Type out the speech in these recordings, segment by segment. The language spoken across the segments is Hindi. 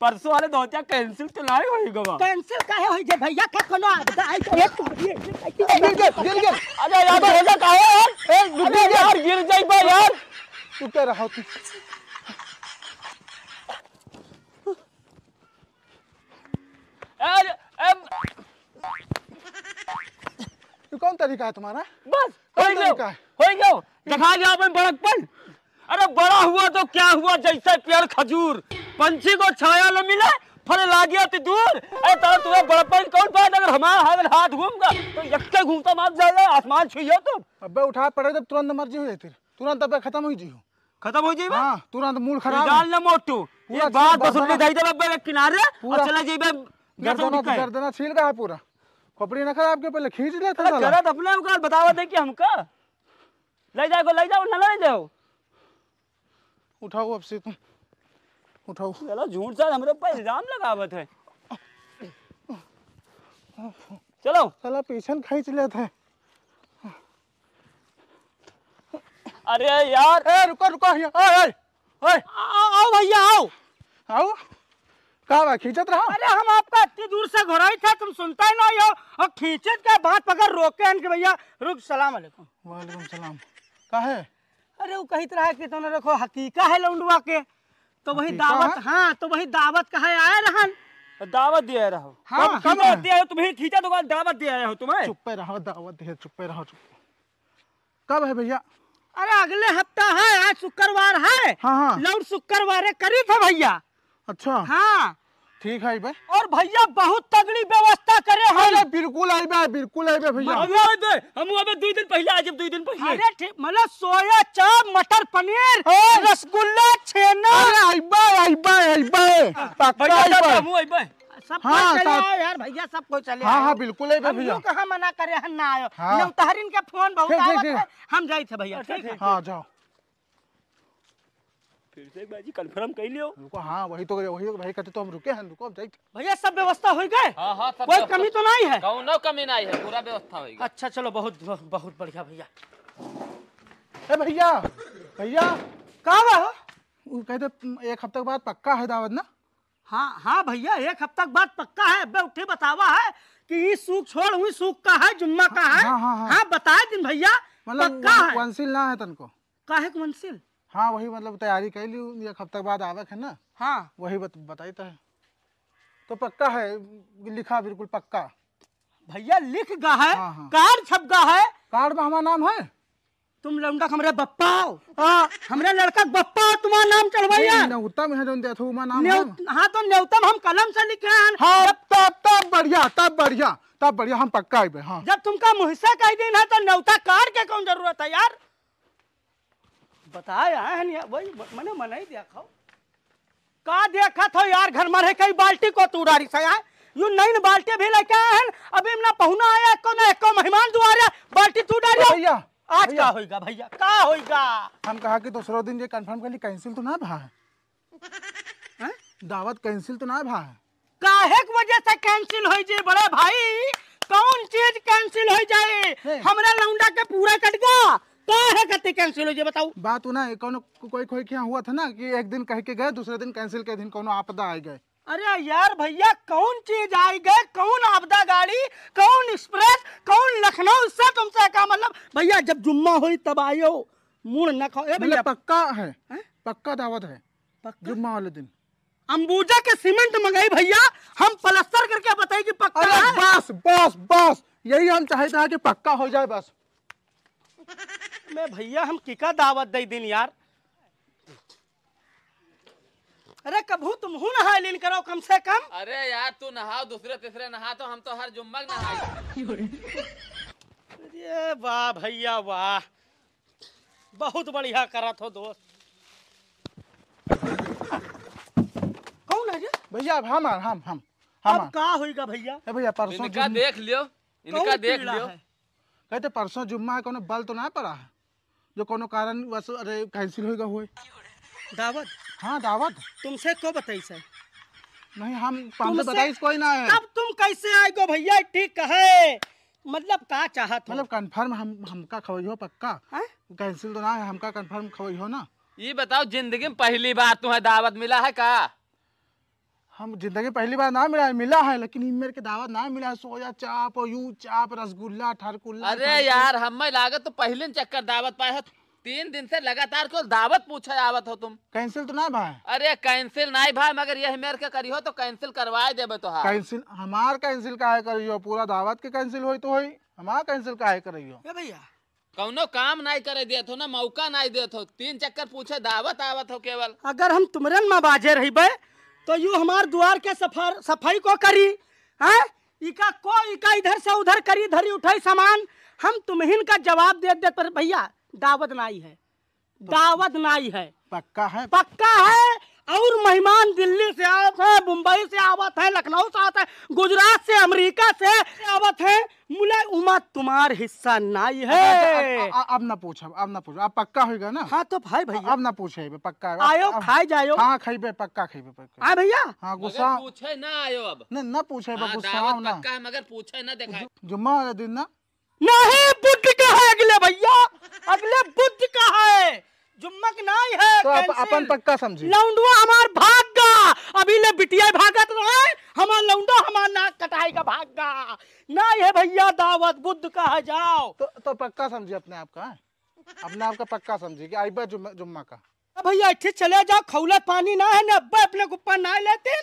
परसों वाले दौचा कैंसिल तो लाए होई गवा कैंसिल काहे होई जे भैया का कोनो आपदा आई तो एक गिर गिर गिर गिर अरे यार हो जा काहे यार ए रुक यार गिर जाई बा यार तू कह रहा तू अरे ये कौन तरीका है तुम्हारा बस हो गया हो गया दिखा दिया अपन बड़कपन अरे बड़ा हुआ तो क्या हुआ जैसे पेड़ खजूर पंछी को छाया न मिले फल लागिया ती दूर अरे तार तुम्हें बड़पन कौन पाए अगर हमारा हाथ हाथ घूमगा तो यक्के घूमता मार जाएगा आसमान छुइयो तो। तुम अबे उठा पड़े तब तुरंत मर जियो तेरे तुरंत अबे खत्म हो जियो खत्म हो जाइबे हां तुरंत मूल खराब डाल न मोटू ये बात बस उठने दई दे अबे किनारे और चला तो जाइबे कर देना छील का है पूरा खोपड़ी ना खराब के पहले खींच ले था जरा तो अपने को बतावा दे कि हमका ले जाओ ले जाओ ना ले जाओ उठाओ अब से तुम उठाओ चलो झूठ सा हमरे पर इल्जाम लगावत है चलो साला पीछन खींच लेते हैं अरे यार ए रुको रुको ओए ओए आओ भैया आओ आओ का बात खींचत रहा अरे हम आपका इतनी दूर से घोराई था तुम सुनता ही नहीं हो और खींचत के बात पकड़ रोके हैं कि भैया रुक सलाम अलैकुम वालेकुम सलाम का है अरे वो कहित रहा कि तुमने तो रखो हकीका है लौंडवा के तो वही दावत हाँ तो वही दावत कहा आए रहन तो दावत दिया रहो हाँ, कब कब हाँ। दिया तुम्हें खींचा दुकान दावत दिया रहो तुम्हें चुप पे रहो दावत दिया चुप पे रहो चुप कब है भैया अरे अगले हफ्ता है आज शुक्रवार है हाँ, हाँ। लौट शुक्रवार करी था भैया अच्छा हाँ ठीक है बे और भैया बहुत तगड़ी व्यवस्था करे हम अरे बिल्कुल आइबे बिल्कुल आइबे भैया हम आइबे हम आबे 2 दिन पहले आज दो दिन पहले अरे ठीक मतलब सोया चाप मटर पनीर हाँ। रसगुल्ला छेना अरे आई आई आइबे आई आइबे पक्का आइबे हम आइबे सब हाँ, चले आओ यार भैया सब कोई चले हाँ हाँ बिल्कुल है भैया कहाँ मना करे हम ना आयो हाँ। तहरीन के फोन बहुत आवत है हम जाई थे भैया अच्छा, ठीक है हां जाओ फिर से भाई जी कंफर्म कर लियो रुको हां वही तो वही तो भाई कहते तो हम रुके हैं रुको अब जाइए भैया सब व्यवस्था हो गए हां हां सब कोई कमी तो नहीं है कौन ना कमी नहीं है पूरा व्यवस्था हो गई अच्छा चलो बहुत बहुत बढ़िया भैया ए भैया भैया कहां वह वो कहते एक हफ्ते के बाद पक्का है दावत ना हां हां भैया एक हफ्ते के बाद पक्का है अब उठे बतावा है कि ये सूख छोड़ हुई सूख का है जुम्मा का हाँ, है हां हाँ हाँ, हाँ, हाँ दिन भैया मतलब पक्का है वंसिल ना है तनको काहे वंसिल हाँ वही मतलब तैयारी कर ली एक हफ्ते बाद आवक है ना हाँ वही बत, बताई तो है तो पक्का है लिखा बिल्कुल पक्का भैया लिख गा है हाँ, हाँ। कार छप गा है कार में हमारा नाम है तुम लौंडा हमरे बप्पा हो हाँ, हमरे लड़का बप्पा हो तुम्हारा नाम चढ़वाइया न्यूनतम है जोन देथु मा नाम हां तो न्यूनतम हम कलम से लिखे हैं हां तब तब तब बढ़िया तब बढ़िया तब बढ़िया हम पक्का है हां जब तुमका मुहिसा कह दिन है तो न्यूनता कार के कौन जरूरत है यार बताया है नहीं वही मैंने मन ही देखा का देखा था यार घर में कई बाल्टी को तू रारी सया यू नई बाल्टी भी लेके आए हैं अभी ना पहुना आया को ना एको मेहमान दुआ दुआरे बाल्टी तू डालियो भैया आज का होएगा भैया का होएगा हम कहा कि दूसरा दिन ये कंफर्म कर ली कैंसिल तो ना भा है दावत कैंसिल तो ना भा है काहे की वजह से कैंसिल हो जे बड़े भाई कौन चीज कैंसिल हो जाए हमरा लौंडा के पूरा कट गया कहते कैंसिल हो बताओ बात ना कोनो कोई कोई क्या हुआ था ना कि एक दिन कह के गए दूसरे दिन कैंसिल के दिन कोनो आपदा आ गए अरे यार भैया कौन चीज आई गए कौन आपदा गाड़ी कौन एक्सप्रेस कौन लखनऊ से तुमसे क्या मतलब भैया जब जुम्मा हुई तब आयो मुड़ न खाओ मतलब भैया पक्का है, है? पक्का दावत है पक्का? जुम्मा वाले दिन अंबुजा के सीमेंट मंगाई भैया हम प्लस्तर करके बताए कि पक्का अरे बस बस बस यही हम चाहते हैं कि पक्का हो जाए बस में भैया हम किका दावत दे दिन यार अरे कभू तुम हूँ नहा लीन करो कम से कम अरे यार तू नहाओ दूसरे तीसरे नहा तो हम तो हर जुम्मक नहा अरे वाह भैया वाह बहुत बढ़िया करा तो दोस्त कौन है भैया हम हम हम हम अब का भैया भैया परसों देख लियो इनका देख लियो कहते परसों जुम्मा है कोनो बल तो ना पड़ा है जो कोनो कारण बस अरे कैंसिल गया हुए दावत हाँ दावत तुमसे को बताई सर नहीं हम हमसे बताई कोई ना है अब तुम कैसे आए गो भैया ठीक है मतलब का चाहत मतलब कंफर्म हम हमका हो पक्का कैंसिल हाँ? तो ना है हमका कंफर्म हो ना ये बताओ जिंदगी में पहली बार तुम्हें दावत मिला है का हम जिंदगी पहली बार ना मिला है मिला है लेकिन मेरे के दावत ना मिला है सोया चाप यू चाप रसगुल्ला ठरकुल्ला अरे यार हमें लागत तो पहले चक्कर दावत पाए है तीन दिन से लगातार को दावत पूछा आवत हो तुम कैंसिल तो ना भाई अरे कैंसिल नहीं भाई मगर यह मेरे के हो तो कैंसिल करवा देबे तो हाँ। कैंसिल हमार कैंसिल का है करी हो पूरा दावत के कैंसिल हो तो हो हमार कैंसिल का है करी हो भैया कौनो काम ना कर दिए हो ना मौका ना दे हो तीन चक्कर पूछे दावत आवत हो केवल अगर हम तुमरन में बाजे रही तो यू हमार द्वार के सफर सफाई को करी है इका को इका इधर से उधर करी धरी उठाई सामान हम तुम्हें का जवाब दे दे पर भैया दावत नाई है दावत नाई है पक्का है पक्का है और मेहमान दिल्ली से आवत है मुंबई से आवत है लखनऊ से आवत है गुजरात से अमेरिका से आवत है मुलाय उमा तुम्हार हिस्सा नहीं है अब ना पूछ अब ना पूछ अब पक्का होगा ना हाँ तो भाई भैया अब ना पूछे पक्का आयो खाए जायो हाँ खाई खाइबे पक्का खाई खाइबे पक्का आ हाँ, भैया हाँ गुस्सा पूछे ना आयो अब ना ना पूछे हाँ, गुस्सा हो ना पक्का है मगर पूछे ना देखा जुम्मा वाला दिन ना नहीं बुद्ध का है अगले भैया अगले बुद्ध का है जुम्मा की नहीं है तो अपन पक्का समझिए लौंडवा हमार अभी ले बिटिया भागत रहे हमार लौंडो हमार नाक कटाई का भाग का ना ये भैया दावत बुद्ध कह जाओ तो तो पक्का समझे अपने आप का अपने आप का पक्का समझे कि आईबा जुम्मा, जुम्मा का भैया ठीक चले जाओ खौले पानी ना है ना अब्बे अपने गुप्पा ना लेते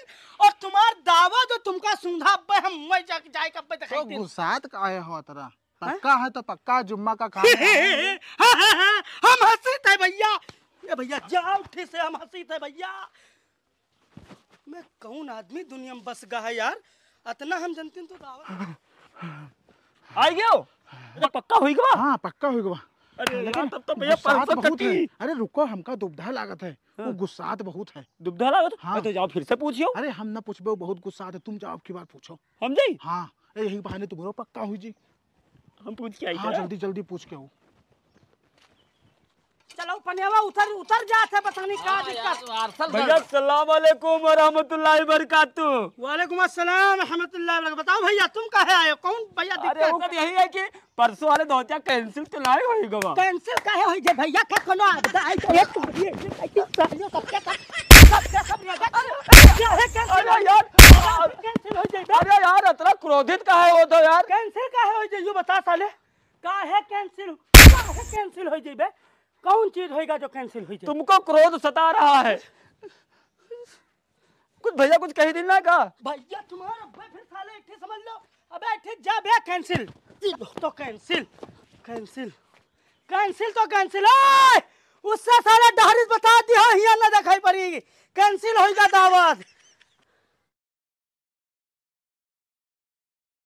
और तुम्हार दावा जो तुमका सुंधा अब्बे हम मैं जा जाए कब तो दिखाई तो गुस्सात का आए हो तेरा हाँ? पक्का है तो पक्का जुम्मा का खाना हाँ, काम हाँ, हम हंसी थे भैया भैया जाओ उठे से हम हंसी थे भैया मैं कौन आदमी दुनिया में बस गा है यार इतना हम जनते तो आई गयो अरे अच्छा, पक्का हुई गवा हाँ पक्का हुई गवा अरे लेकिन तब तो भैया परसों बहुत है अरे रुको हमका दुबधा लागत है वो हाँ। गुस्सात बहुत है दुबधा लागत हाँ तो जाओ फिर से पूछियो अरे हम ना पूछबे बहुत गुस्सात है तुम जाओ की बार पूछो हम जाई हाँ यही बहाने तो तुम्हारो पक्का हुई जी हम पूछ के आई हाँ जल्दी जल्दी पूछ के आओ चलो पनेवा उतर उतर जाते है का दिक्कत भैया सलाम वालेकुम रहमतुल्लाहि बरकातहू वालेकुम अस्सलाम रहमतुल्लाहि वबरकातु बताओ भैया तुम कहां आए कौन भैया दिक्कत तो यही है कि परसों वाले दोचा कैंसिल तो लाए होई गवा कैंसिल काहे होई जे भैया का कोनो आपदा आई तो एक ये सब कब क्या कब क्या सब है कैंसिल अरे यार कैंसिल हो जाए अरे यार इतना क्रोधित काहे हो तो यार कैंसिल काहे हो जे यो बता साले है कैंसिल का है कैंसिल हो जाए कौन चीज होएगा जो कैंसिल हुई तुमको क्रोध सता रहा है कुछ भैया कुछ कह देना का भैया तुम्हारा अब्बे फिर साले इठे समझ लो अबे इठे जा बे कैंसिल तो कैंसिल कैंसिल कैंसिल तो कैंसिल ओए उससे साले डहरिस बता दिया हाँ, हिया ना दिखाई पड़ेगी कैंसिल होएगा दावा